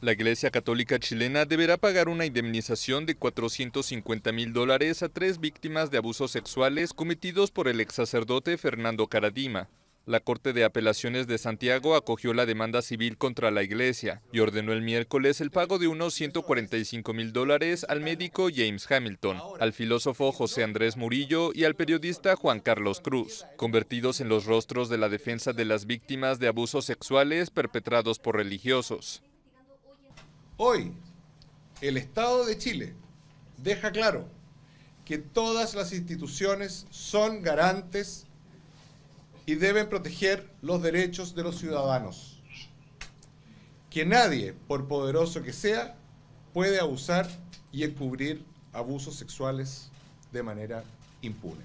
La Iglesia Católica Chilena deberá pagar una indemnización de 450 mil dólares a tres víctimas de abusos sexuales cometidos por el ex sacerdote Fernando Caradima. La Corte de Apelaciones de Santiago acogió la demanda civil contra la iglesia y ordenó el miércoles el pago de unos 145 mil dólares al médico James Hamilton, al filósofo José Andrés Murillo y al periodista Juan Carlos Cruz, convertidos en los rostros de la defensa de las víctimas de abusos sexuales perpetrados por religiosos. Hoy, el Estado de Chile deja claro que todas las instituciones son garantes y deben proteger los derechos de los ciudadanos. Que nadie, por poderoso que sea, puede abusar y encubrir abusos sexuales de manera impune.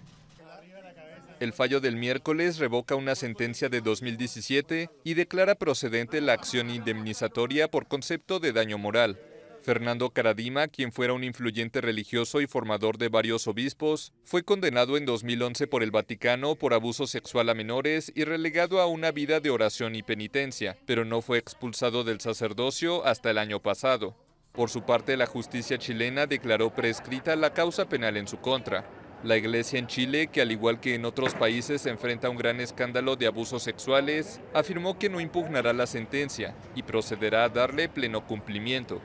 El fallo del miércoles revoca una sentencia de 2017 y declara procedente la acción indemnizatoria por concepto de daño moral. Fernando Caradima, quien fuera un influyente religioso y formador de varios obispos, fue condenado en 2011 por el Vaticano por abuso sexual a menores y relegado a una vida de oración y penitencia, pero no fue expulsado del sacerdocio hasta el año pasado. Por su parte, la justicia chilena declaró prescrita la causa penal en su contra. La iglesia en Chile, que al igual que en otros países se enfrenta a un gran escándalo de abusos sexuales, afirmó que no impugnará la sentencia y procederá a darle pleno cumplimiento.